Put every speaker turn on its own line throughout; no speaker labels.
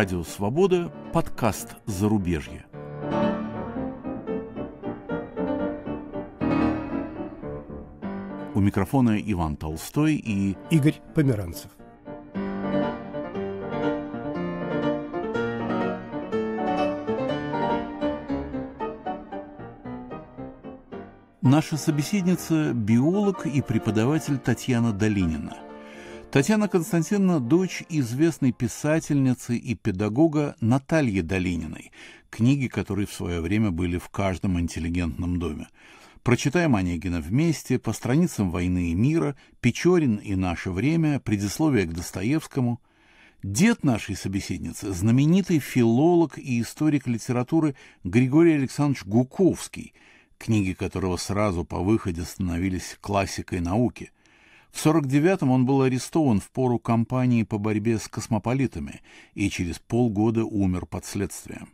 Радио Свобода, подкаст «Зарубежье». У микрофона Иван Толстой и Игорь Померанцев. Наша собеседница – биолог и преподаватель Татьяна Долинина – Татьяна Константиновна – дочь известной писательницы и педагога Натальи Долининой, книги которой в свое время были в каждом интеллигентном доме. Прочитаем Онегина вместе, по страницам «Войны и мира», «Печорин и наше время», «Предисловие к Достоевскому». Дед нашей собеседницы – знаменитый филолог и историк литературы Григорий Александрович Гуковский, книги которого сразу по выходе становились классикой науки – в 49-м он был арестован в пору кампании по борьбе с космополитами и через полгода умер под следствием.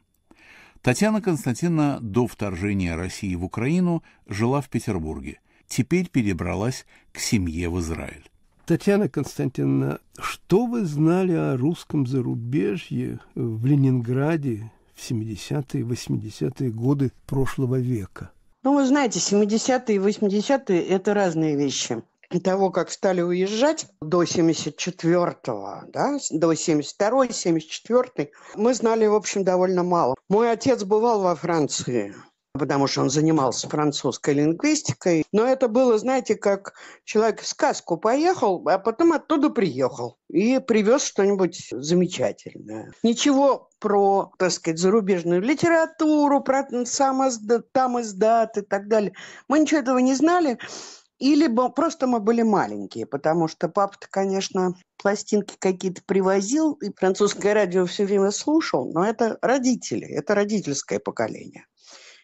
Татьяна Константиновна до вторжения России в Украину жила в Петербурге, теперь перебралась к семье в Израиль.
Татьяна Константиновна, что вы знали о русском зарубежье в Ленинграде в 70-е, 80-е годы прошлого века?
Ну, вы знаете, 70-е и 80-е – это разные вещи того, как стали уезжать до 74-го, да, до 72-й, 74-й, мы знали, в общем, довольно мало. Мой отец бывал во Франции, потому что он занимался французской лингвистикой. Но это было, знаете, как человек в сказку поехал, а потом оттуда приехал и привез что-нибудь замечательное. Ничего про, так сказать, зарубежную литературу, про там издат и так далее. Мы ничего этого не знали. Или просто мы были маленькие, потому что папа-то, конечно, пластинки какие-то привозил, и французское радио все время слушал, но это родители, это родительское поколение.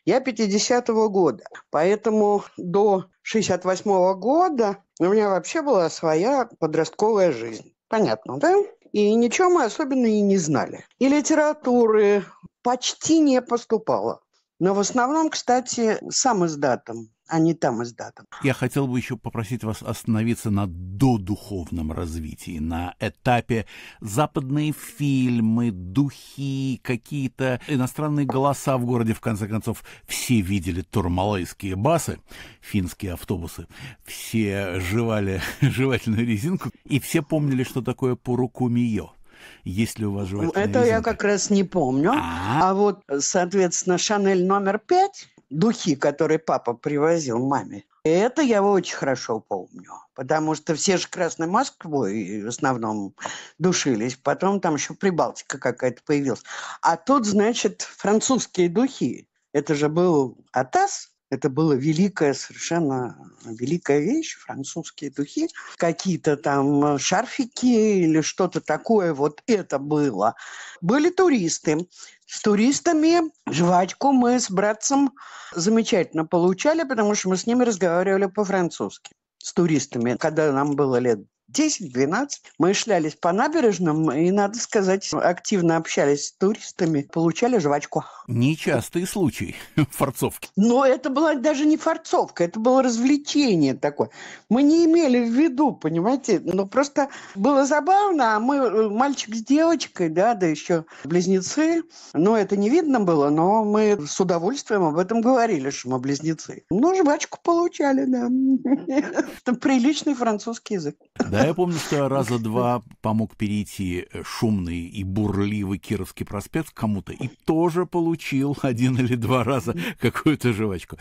Я 50-го года, поэтому до 68-го года у меня вообще была своя подростковая жизнь. Понятно, да? И ничего мы особенно и не знали. И литературы почти не поступало. Но в основном, кстати, сам издатом а не там издатом.
Я хотел бы еще попросить вас остановиться на додуховном развитии, на этапе западные фильмы, духи, какие-то иностранные голоса в городе. В конце концов, все видели турмалайские басы, финские автобусы, все жевали жевательную резинку, и все помнили, что такое пурукумиё. Есть ли у вас жевательная Это резинка? я
как раз не помню. А-а-а. А вот, соответственно, Шанель номер пять, духи, которые папа привозил маме. И это я очень хорошо помню, потому что все же Красной Москвой в основном душились, потом там еще Прибалтика какая-то появилась. А тут, значит, французские духи. Это же был Атас, это была великая, совершенно великая вещь, французские духи. Какие-то там шарфики или что-то такое, вот это было. Были туристы. С туристами жвачку мы с братцем замечательно получали, потому что мы с ними разговаривали по-французски с туристами, когда нам было лет 10-12 мы шлялись по набережным и, надо сказать, активно общались с туристами, получали жвачку.
Нечастый случай форцовки.
Но это была даже не форцовка, это было развлечение такое. Мы не имели в виду, понимаете, но ну, просто было забавно, а мы э, мальчик с девочкой, да, да еще близнецы, но ну, это не видно было, но мы с удовольствием об этом говорили, что мы близнецы. Ну, жвачку получали, да. Это приличный французский язык.
Да, а я помню, что раза два помог перейти э, шумный и бурливый Кировский проспект кому-то и тоже получил один или два раза какую-то жвачку.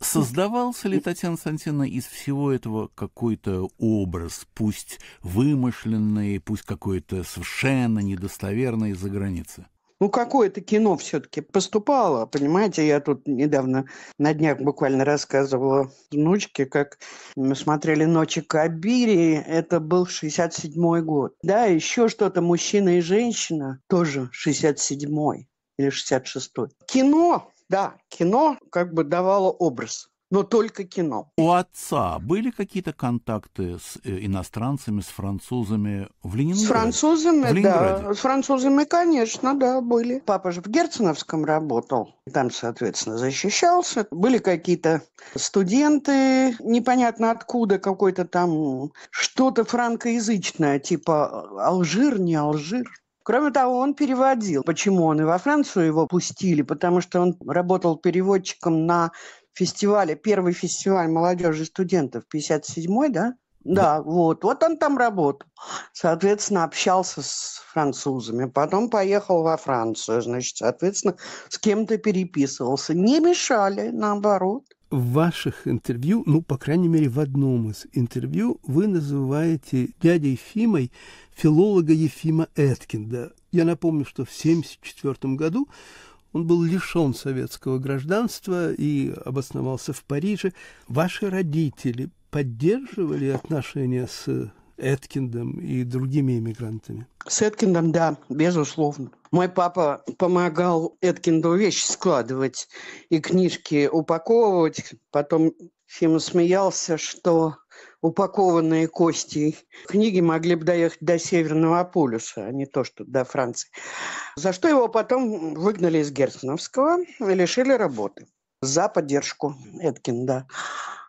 Создавался ли, Татьяна Сантина, из всего этого какой-то образ, пусть вымышленный, пусть какой-то совершенно недостоверный из-за границы?
Ну, какое-то кино все-таки поступало, понимаете? Я тут недавно, на днях буквально рассказывала внучке, как мы смотрели «Ночи Кабири». Это был 67-й год. Да, еще что-то «Мужчина и женщина» тоже 67-й или 66-й. Кино, да, кино как бы давало образ но только кино.
У отца были какие-то контакты с э, иностранцами, с французами в Ленинграде? С французами, в да.
С французами, конечно, да, были. Папа же в Герценовском работал, там, соответственно, защищался. Были какие-то студенты, непонятно откуда, какой-то там что-то франкоязычное, типа «А, Алжир, не Алжир. Кроме того, он переводил. Почему он и во Францию его пустили? Потому что он работал переводчиком на Фестивале первый фестиваль молодежи студентов, 57-й, да? Да, вот, вот он там работал. Соответственно, общался с французами, потом поехал во Францию, значит, соответственно, с кем-то переписывался. Не мешали, наоборот.
В ваших интервью, ну, по крайней мере, в одном из интервью вы называете дядей Ефимой филолога Ефима Эткинда. Я напомню, что в 1974 году он был лишен советского гражданства и обосновался в Париже. Ваши родители поддерживали отношения с Эткиндом и другими иммигрантами?
С Эткиндом, да, безусловно. Мой папа помогал Эткинду вещи складывать и книжки упаковывать. Потом Фима смеялся, что упакованные кости книги могли бы доехать до Северного полюса, а не то, что до Франции. За что его потом выгнали из Герценовского и лишили работы. За поддержку Эткин, да.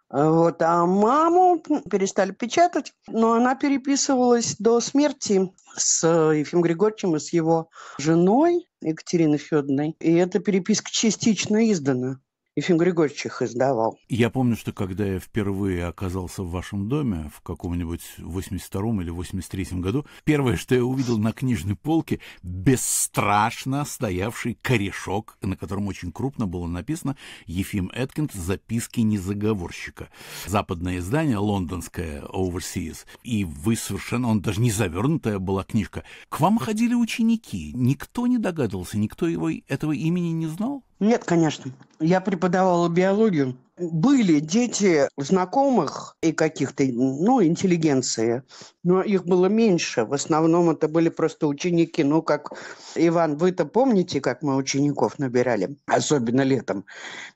Вот, а маму перестали печатать, но она переписывалась до смерти с Ефим Григорьевичем и с его женой Екатериной Федоровной. И эта переписка частично издана. Ефим Григорьевич их издавал.
Я помню, что когда я впервые оказался в вашем доме в каком-нибудь 82-м или 83-м году, первое, что я увидел на книжной полке, бесстрашно стоявший корешок, на котором очень крупно было написано «Ефим Эткинс. Записки незаговорщика». Западное издание, лондонское Overseas. И вы совершенно... Он даже не завернутая была книжка. К вам ходили ученики. Никто не догадывался, никто его этого имени не знал?
Нет, конечно я преподавала биологию. Были дети знакомых и каких-то, ну, интеллигенции, но их было меньше. В основном это были просто ученики. Ну, как, Иван, вы-то помните, как мы учеников набирали, особенно летом,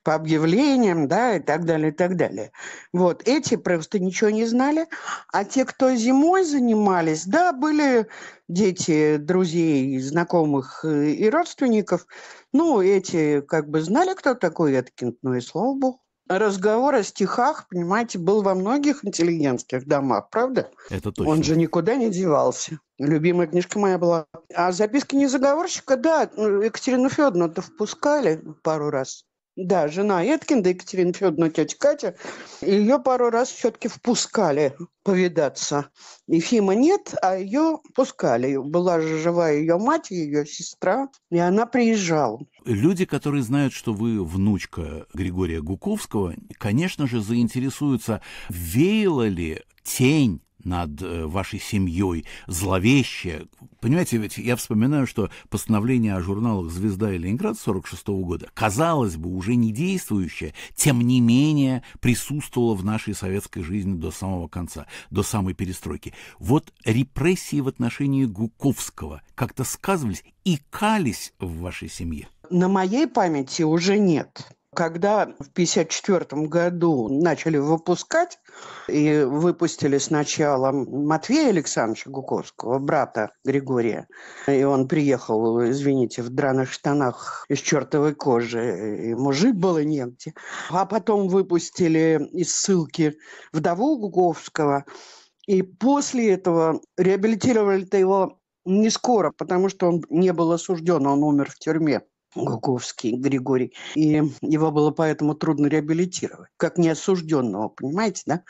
по объявлениям, да, и так далее, и так далее. Вот, эти просто ничего не знали, а те, кто зимой занимались, да, были дети друзей, знакомых э, и родственников, ну, эти как бы знали, кто то такой Эткинд, но и слава богу. Разговор о стихах, понимаете, был во многих интеллигентских домах, правда?
Это точно. Он же
никуда не девался. Любимая книжка моя была. А записки незаговорщика, да, ну, Екатерину Федоровну-то впускали пару раз. Да, жена Эткинда, Екатерина Федоровна, тетя Катя. Ее пару раз все-таки впускали повидаться. Ефима нет, а ее пускали. Была же жива ее мать, ее сестра, и она приезжала.
Люди, которые знают, что вы внучка Григория Гуковского, конечно же, заинтересуются, веяла ли тень над э, вашей семьей, зловещее. Понимаете, ведь я вспоминаю, что постановление о журналах «Звезда» и «Ленинград» 1946 года, казалось бы, уже не действующее, тем не менее присутствовало в нашей советской жизни до самого конца, до самой перестройки. Вот репрессии в отношении Гуковского как-то сказывались и кались в вашей семье?
На моей памяти уже нет. Когда в 1954 году начали выпускать, и выпустили сначала Матвея Александровича Гуковского, брата Григория, и он приехал, извините, в драных штанах из чертовой кожи, и мужик было негде. А потом выпустили из ссылки вдову Гуковского, и после этого реабилитировали-то его не скоро, потому что он не был осужден, он умер в тюрьме. Гуковский Григорий. И его было поэтому трудно реабилитировать, как неосужденного, понимаете, да?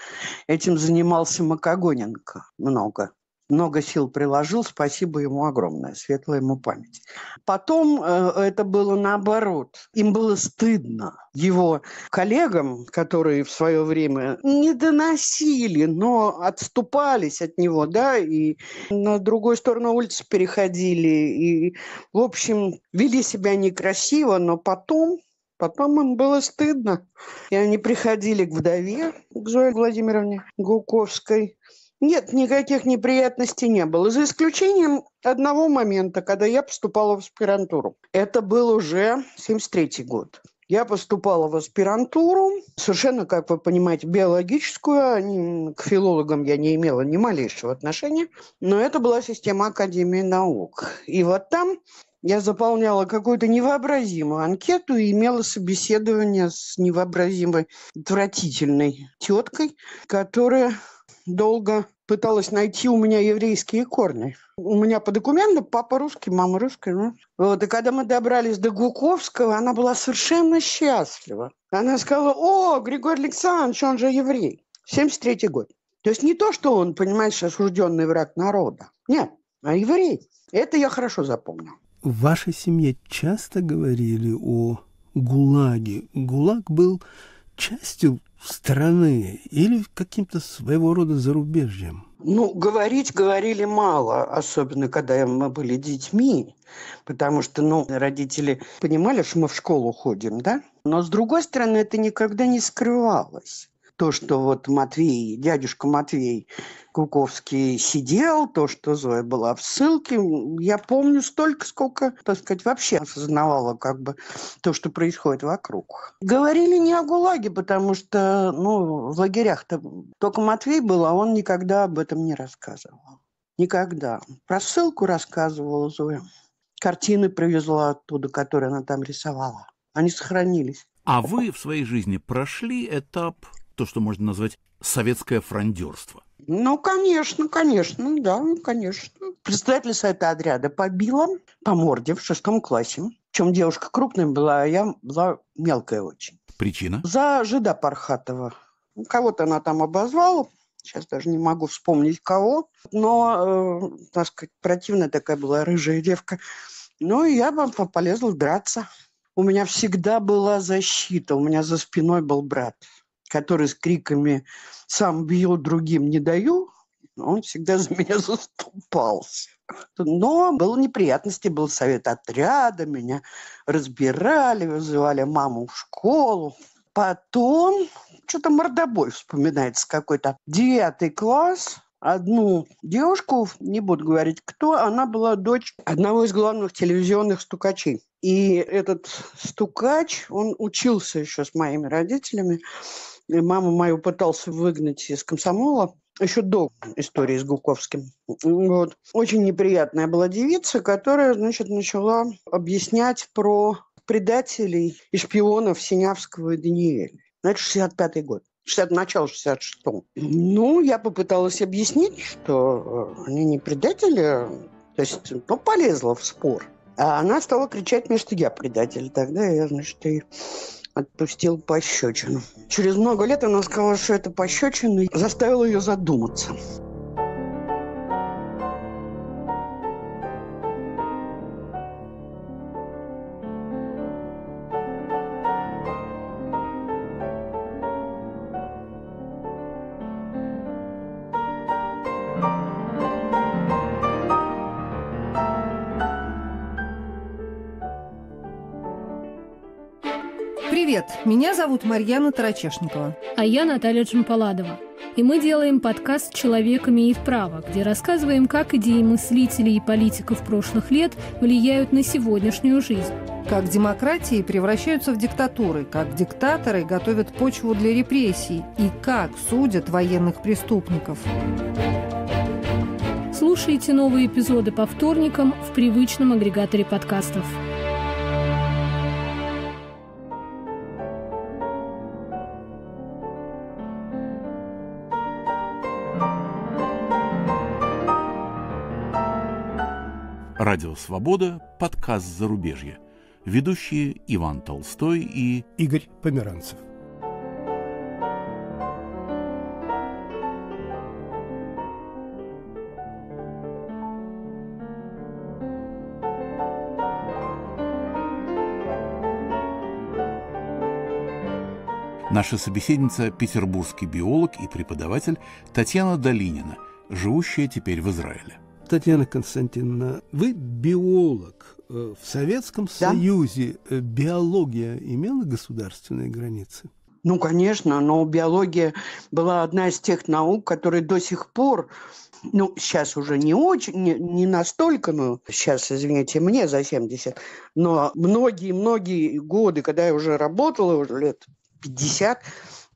Этим занимался Макогоненко много много сил приложил, спасибо ему огромное, светлая ему память. Потом э, это было наоборот. Им было стыдно его коллегам, которые в свое время не доносили, но отступались от него, да, и на другую сторону улицы переходили, и, в общем, вели себя некрасиво, но потом Потом им было стыдно, и они приходили к вдове, к Зое Владимировне Гуковской, нет, никаких неприятностей не было, за исключением одного момента, когда я поступала в аспирантуру. Это был уже 73-й год. Я поступала в аспирантуру, совершенно, как вы понимаете, биологическую. А к филологам я не имела ни малейшего отношения, но это была система Академии наук. И вот там я заполняла какую-то невообразимую анкету и имела собеседование с невообразимой отвратительной теткой, которая долго пыталась найти у меня еврейские корни. У меня по документам папа русский, мама русская. Ну. Вот, и когда мы добрались до Гуковского, она была совершенно счастлива. Она сказала, о, Григорий Александрович, он же еврей. 73 год. То есть не то, что он, понимаешь, осужденный враг народа. Нет, а еврей. Это я хорошо запомнил.
В вашей семье часто говорили о ГУЛАГе. ГУЛАГ был частью страны или каким-то своего рода зарубежьем?
Ну, говорить говорили мало, особенно когда мы были детьми, потому что, ну, родители понимали, что мы в школу ходим, да? Но, с другой стороны, это никогда не скрывалось то, что вот Матвей, дядюшка Матвей Куковский сидел, то, что Зоя была в ссылке. Я помню столько, сколько, так сказать, вообще осознавала как бы то, что происходит вокруг. Говорили не о ГУЛАГе, потому что ну, в лагерях-то только Матвей был, а он никогда об этом не рассказывал. Никогда. Про ссылку рассказывала Зоя. Картины привезла оттуда, которые она там рисовала. Они сохранились.
А вы в своей жизни прошли этап то, что можно назвать советское фрондерство.
Ну, конечно, конечно, да, конечно. Председатель совета отряда побила по морде в шестом классе. чем девушка крупная была, а я была мелкая очень. Причина? За жида Пархатова. Ну, кого-то она там обозвала, сейчас даже не могу вспомнить кого, но, э, так сказать, противная такая была рыжая девка. Ну, и я вам полезла драться. У меня всегда была защита, у меня за спиной был брат который с криками «сам бью, другим не даю», он всегда за меня заступался. Но было неприятности, был совет отряда, меня разбирали, вызывали маму в школу. Потом что-то мордобой вспоминается какой-то. Девятый класс, одну девушку, не буду говорить кто, она была дочь одного из главных телевизионных стукачей. И этот стукач, он учился еще с моими родителями. И маму мою пытался выгнать из комсомола еще до истории с Гуковским. Вот. Очень неприятная была девица, которая, значит, начала объяснять про предателей и шпионов Синявского и Даниэля. Это 65-й год. 60, начало 66-м. Ну, я попыталась объяснить, что э, они не предатели, то есть ну, полезла в спор. А она стала кричать мне, что я предатель. Тогда я, значит, и отпустил пощечину. Через много лет она сказала, что это пощечина, и заставила ее задуматься.
привет! Меня зовут Марьяна Тарачешникова. А я Наталья Джампаладова. И мы делаем подкаст «Человек и право», где рассказываем, как идеи мыслителей и политиков прошлых лет влияют на сегодняшнюю жизнь. Как демократии превращаются в диктатуры, как диктаторы готовят почву для репрессий и как судят военных преступников. Слушайте новые эпизоды по вторникам в привычном агрегаторе
подкастов.
Радио «Свобода», подкаст «Зарубежье». Ведущие Иван Толстой и Игорь Померанцев. Наша собеседница – петербургский биолог и преподаватель Татьяна Долинина, живущая теперь в Израиле.
Татьяна Константиновна, вы биолог. Э, в Советском да? Союзе э, биология имела государственные границы?
Ну, конечно, но биология была одна из тех наук, которые до сих пор, ну, сейчас уже не очень, не, не настолько, но ну, сейчас, извините, мне за 70, но многие-многие годы, когда я уже работала, уже лет 50,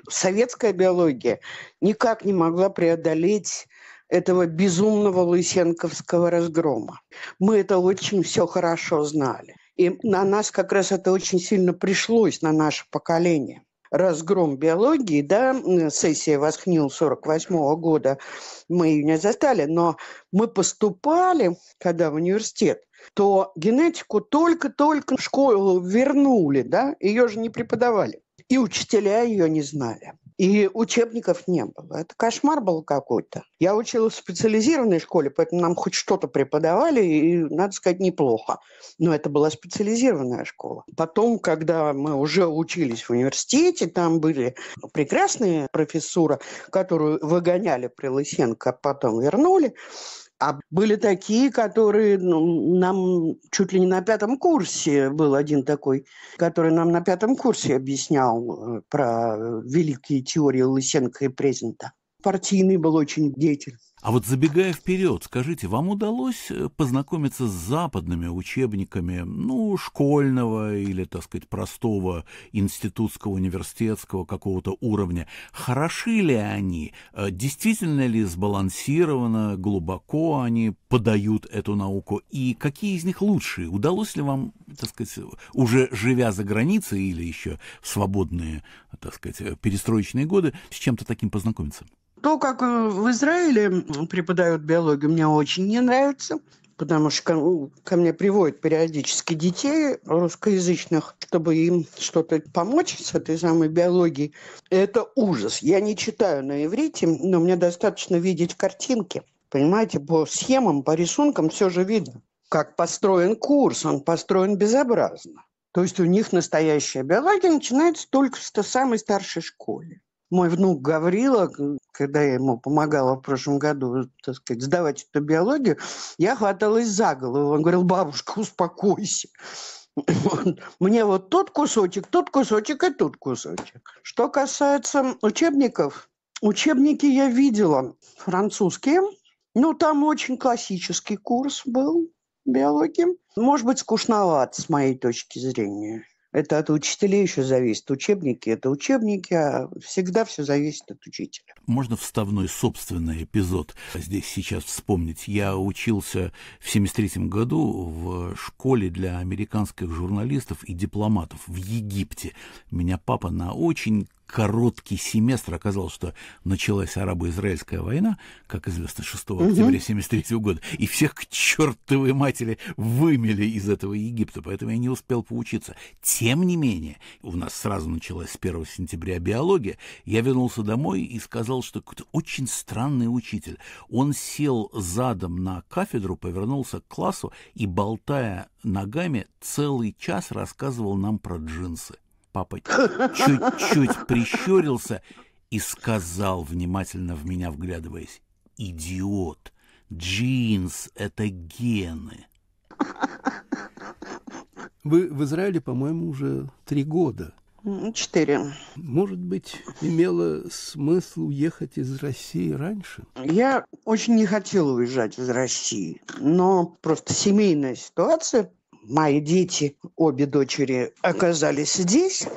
советская биология никак не могла преодолеть этого безумного лысенковского разгрома. Мы это очень все хорошо знали. И на нас как раз это очень сильно пришлось, на наше поколение. Разгром биологии, да, сессия Восхнил 48 -го года, мы ее не застали, но мы поступали, когда в университет, то генетику только-только в школу вернули, да, ее же не преподавали. И учителя ее не знали. И учебников не было. Это кошмар был какой-то. Я училась в специализированной школе, поэтому нам хоть что-то преподавали, и, надо сказать, неплохо. Но это была специализированная школа. Потом, когда мы уже учились в университете, там были прекрасные профессуры, которую выгоняли при Лысенко, потом вернули. А были такие, которые ну, нам чуть ли не на пятом курсе был один такой, который нам на пятом курсе объяснял э, про великие теории Лысенко и Презента. Партийный был очень деятель.
А вот забегая вперед, скажите, вам удалось э, познакомиться с западными учебниками, ну, школьного или, так сказать, простого институтского, университетского какого-то уровня? Хороши ли они? Э, действительно ли сбалансировано, глубоко они подают эту науку? И какие из них лучшие? Удалось ли вам, так сказать, уже живя за границей или еще в свободные, так сказать, э, перестроечные годы, с чем-то таким познакомиться?
То, как э, в Израиле преподают биологию, мне очень не нравится, потому что ко, ну, ко мне приводят периодически детей русскоязычных, чтобы им что-то помочь с этой самой биологией. Это ужас. Я не читаю на иврите, но мне достаточно видеть картинки. Понимаете, по схемам, по рисункам все же видно, как построен курс. Он построен безобразно. То есть у них настоящая биология начинается только в самой старшей школе мой внук Гаврила, когда я ему помогала в прошлом году, так сказать, сдавать эту биологию, я хваталась за голову. Он говорил, бабушка, успокойся. Мне вот тот кусочек, тот кусочек и тот кусочек. Что касается учебников, учебники я видела французские. Ну, там очень классический курс был биологии. Может быть, скучноват с моей точки зрения. Это от учителей еще зависит. Учебники – это учебники, а всегда все зависит от учителя.
Можно вставной собственный эпизод здесь сейчас вспомнить? Я учился в 73 году в школе для американских журналистов и дипломатов в Египте. Меня папа на очень короткий семестр оказалось, что началась арабо-израильская война, как известно, 6 угу. октября 1973 года, и всех к чертовой матери вымели из этого Египта, поэтому я не успел поучиться. Тем не менее, у нас сразу началась с 1 сентября биология, я вернулся домой и сказал, что какой-то очень странный учитель. Он сел задом на кафедру, повернулся к классу и, болтая ногами, целый час рассказывал нам про джинсы. Папа
чуть-чуть
прищурился и сказал, внимательно в меня вглядываясь, «Идиот! Джинс — это гены!»
Вы в Израиле, по-моему, уже три года. Четыре. Может быть, имело смысл уехать из России раньше?
Я очень не хотела уезжать из России, но просто семейная ситуация мои дети, обе дочери, оказались здесь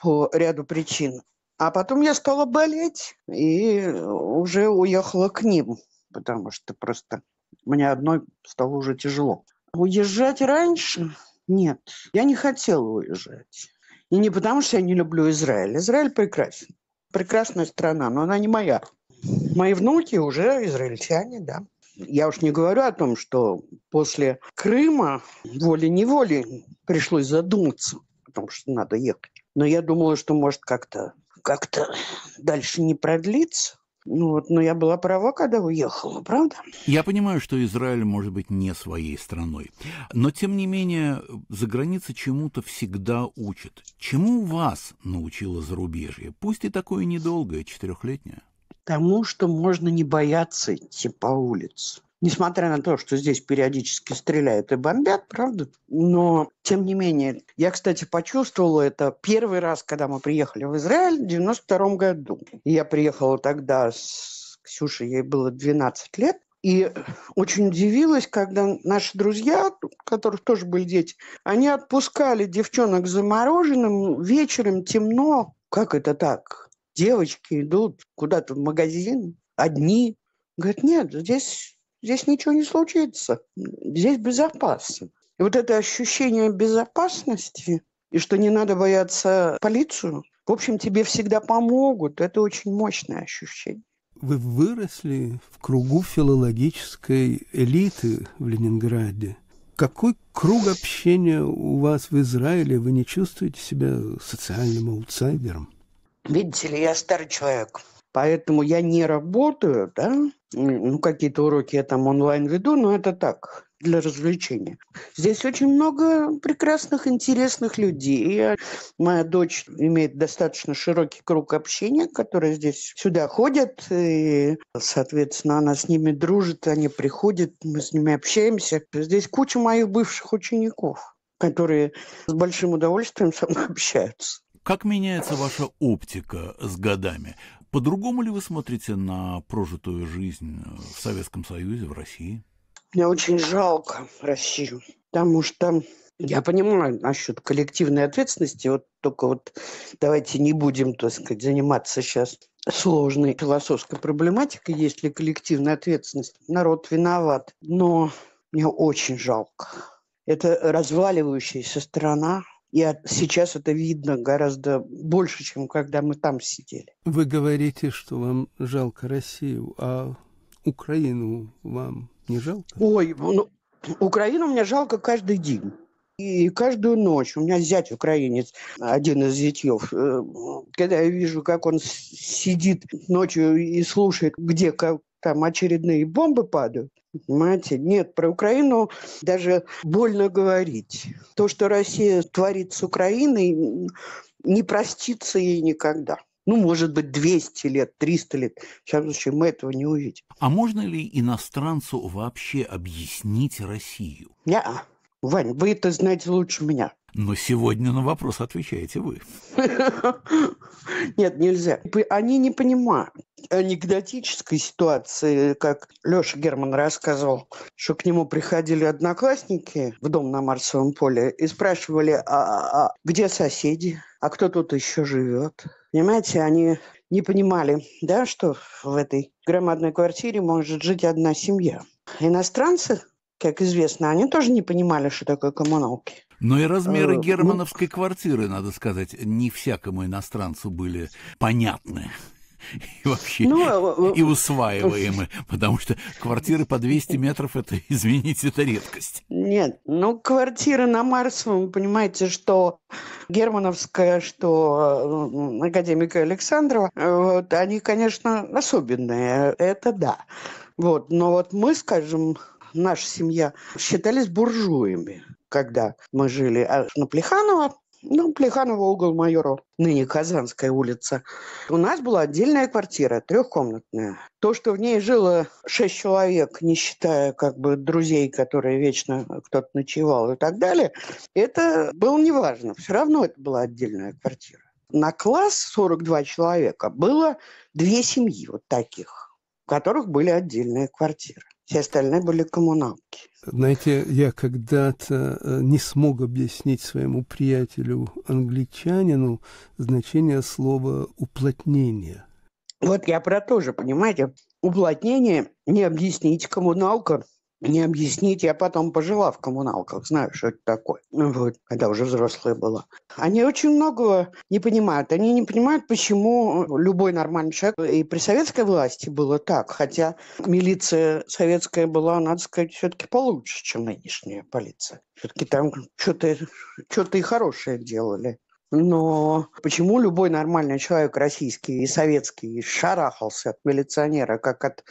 по ряду причин. А потом я стала болеть и уже уехала к ним, потому что просто мне одной стало уже тяжело. Уезжать раньше? Нет, я не хотела уезжать. И не потому, что я не люблю Израиль. Израиль прекрасен. Прекрасная страна, но она не моя. Мои внуки уже израильтяне, да. Я уж не говорю о том, что после Крыма волей-неволей пришлось задуматься о том, что надо ехать. Но я думала, что может как-то как, -то, дальше не продлиться. Ну вот, но я была права, когда уехала,
правда? Я понимаю, что Израиль может быть не своей страной, но тем не менее за граница чему-то всегда учат. Чему вас научила зарубежье, пусть и такое недолгое, четырехлетнее? тому, что можно не бояться
идти по улице. Несмотря на то, что здесь периодически стреляют и бомбят, правда? Но, тем не менее, я, кстати, почувствовала это первый раз, когда мы приехали в Израиль в 92 году. я приехала тогда с Ксюшей, ей было 12 лет. И очень удивилась, когда наши друзья, у которых тоже были дети, они отпускали девчонок замороженным вечером темно. Как это так? девочки идут куда-то в магазин одни. Говорят, нет, здесь, здесь ничего не случится, здесь безопасно. И вот это ощущение безопасности, и что не надо бояться полицию, в общем, тебе всегда помогут. Это очень мощное ощущение.
Вы выросли в кругу филологической элиты в Ленинграде. Какой круг общения у вас в Израиле? Вы не чувствуете себя социальным аутсайдером?
Видите ли, я старый человек. Поэтому я не работаю, да, ну, какие-то уроки я там онлайн веду, но это так, для развлечения. Здесь очень много прекрасных, интересных людей. Я, моя дочь имеет достаточно широкий круг общения, которые здесь сюда ходят, и, соответственно, она с ними дружит, они приходят, мы с ними общаемся. Здесь куча моих бывших учеников которые с большим удовольствием со мной общаются.
Как меняется ваша оптика с годами? По-другому ли вы смотрите на прожитую жизнь э, в Советском Союзе, в России?
Мне очень жалко Россию, потому что я понимаю насчет коллективной ответственности, вот только вот давайте не будем, так сказать, заниматься сейчас сложной философской проблематикой, есть ли коллективная ответственность. Народ виноват, но мне очень жалко. Это разваливающаяся страна, и сейчас это видно гораздо больше, чем когда мы там сидели.
Вы говорите, что вам жалко Россию, а Украину вам не жалко? Ой, ну, Украину мне жалко каждый день.
И каждую ночь, у меня зять украинец, один из зятьев, э, когда я вижу, как он сидит ночью и слушает, где как, там очередные бомбы падают, понимаете? Нет, про Украину даже больно говорить. То, что Россия творит с Украиной, не простится ей никогда ну, может быть, 200 лет, 300 лет. В всяком мы этого не увидим.
А можно ли иностранцу вообще объяснить Россию?
Я. Вань, вы это знаете лучше меня.
Но сегодня на вопрос отвечаете вы.
Нет, нельзя. Они не понимают анекдотической ситуации, как Леша Герман рассказывал, что к нему приходили одноклассники в дом на Марсовом поле и спрашивали, а, а, а где соседи, а кто тут еще живет. Понимаете, они не понимали, да, что в этой громадной квартире может жить одна семья. Иностранцы как известно, они тоже не понимали, что такое коммуналки.
Но и размеры э, ну, германовской квартиры, надо сказать, не всякому иностранцу были понятны и вообще ну, э, э, и усваиваемы, потому что квартиры по 200 метров это, извините, это редкость.
Нет, ну квартиры на Марсовом, понимаете, что Германовская, что академика Александрова, вот, они, конечно, особенные, это да. Вот, но вот мы, скажем, наша семья, считались буржуями, когда мы жили а, на Плеханово, ну, Плеханова угол Майора, ныне Казанская улица. У нас была отдельная квартира, трехкомнатная. То, что в ней жило шесть человек, не считая как бы друзей, которые вечно кто-то ночевал и так далее, это было неважно. Все равно это была отдельная квартира. На класс 42 человека было две семьи вот таких, у которых были отдельные квартиры. Все остальные были коммуналки.
Знаете, я когда-то э, не смог объяснить своему приятелю англичанину значение слова «уплотнение».
Вот я про то же, понимаете? Уплотнение не объяснить, коммуналка не объяснить. Я потом пожила в коммуналках, знаю, что это такое. Ну вот, когда уже взрослая была. Они очень многого не понимают. Они не понимают, почему любой нормальный человек... И при советской власти было так, хотя милиция советская была, надо сказать, все-таки получше, чем нынешняя полиция. Все-таки там что-то что то и хорошее делали. Но почему любой нормальный человек, российский и советский, шарахался от милиционера, как от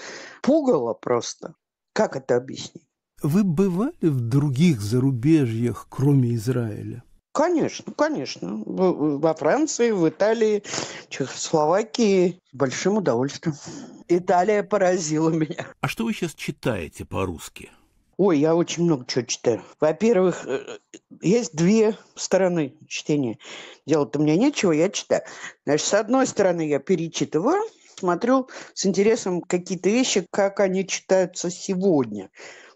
пугала просто? Как это объяснить?
Вы бывали в других зарубежьях, кроме Израиля? Конечно, конечно. Во Франции, в Италии,
Чехословакии. С большим удовольствием. Италия поразила меня.
А что вы сейчас читаете по-русски? Ой, я очень много чего читаю. Во-первых, э,
есть две стороны чтения. Делать-то мне нечего, я читаю. Значит, с одной стороны, я перечитываю смотрю с интересом какие-то вещи, как они читаются сегодня.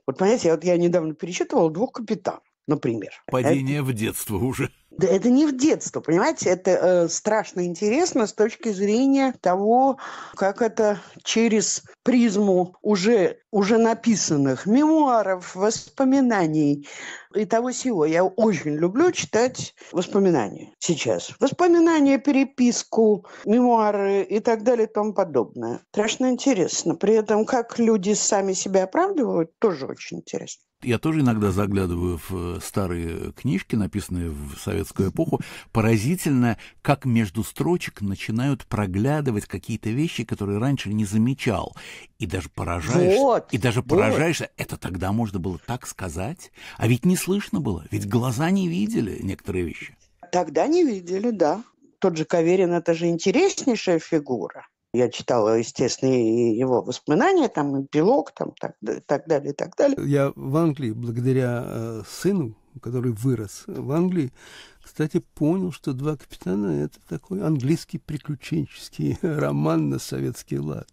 Вот понимаете, вот я недавно пересчитывал двух капитанов например. Падение
это... в детство уже.
Да это не в детство, понимаете, это э, страшно интересно с точки зрения того, как это через призму уже, уже написанных мемуаров, воспоминаний и того всего. Я очень люблю читать воспоминания сейчас. Воспоминания, переписку, мемуары и так далее и тому подобное. Страшно интересно. При этом, как люди сами себя оправдывают, тоже очень интересно
я тоже иногда заглядываю в э, старые книжки, написанные в советскую эпоху. Поразительно, как между строчек начинают проглядывать какие-то вещи, которые раньше не замечал. И даже поражаешься. Вот, и даже вот. поражаешься. Это тогда можно было так сказать. А ведь не слышно было. Ведь глаза не видели некоторые вещи.
Тогда не видели, да. Тот же Каверин – это же интереснейшая фигура. Я читала, естественно, и его воспоминания, там, и «Белок», там, так, так далее, и так далее.
Я в Англии, благодаря э, сыну, который вырос в Англии, кстати, понял, что «Два капитана» — это такой английский приключенческий роман на советский лад.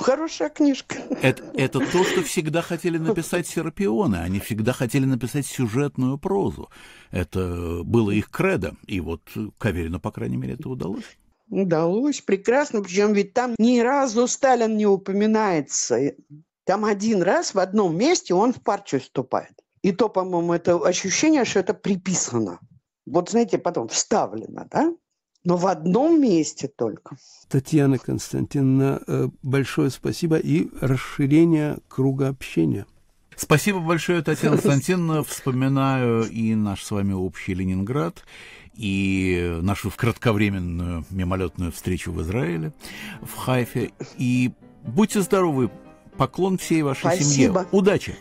Хорошая книжка. Это, это
то, что всегда хотели написать серапионы. Они всегда хотели написать сюжетную прозу. Это было их кредо. И вот Каверину, по крайней мере, это удалось.
Удалось, прекрасно. Причем ведь там ни разу Сталин не упоминается. Там один раз в одном месте он в партию вступает. И то, по-моему, это ощущение, что это приписано. Вот, знаете, потом вставлено, да? но в одном месте
только. Татьяна Константиновна, э, большое спасибо и расширение круга общения.
Спасибо большое, Татьяна Константиновна. Вспоминаю и наш с вами общий Ленинград, и нашу кратковременную мимолетную встречу в Израиле, в Хайфе. И будьте здоровы. Поклон всей
вашей
Спасибо. семье. Удачи!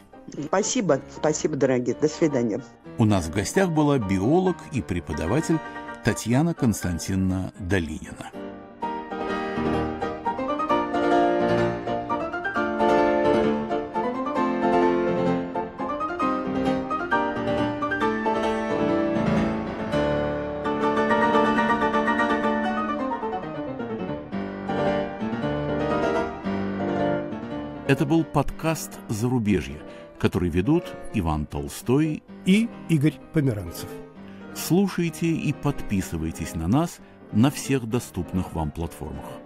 Спасибо. Спасибо, дорогие. До свидания.
У нас в гостях была биолог и преподаватель Татьяна Константиновна Долинина. Это был подкаст «Зарубежье», который ведут Иван Толстой и Игорь Померанцев. Слушайте и подписывайтесь на нас на всех доступных вам платформах.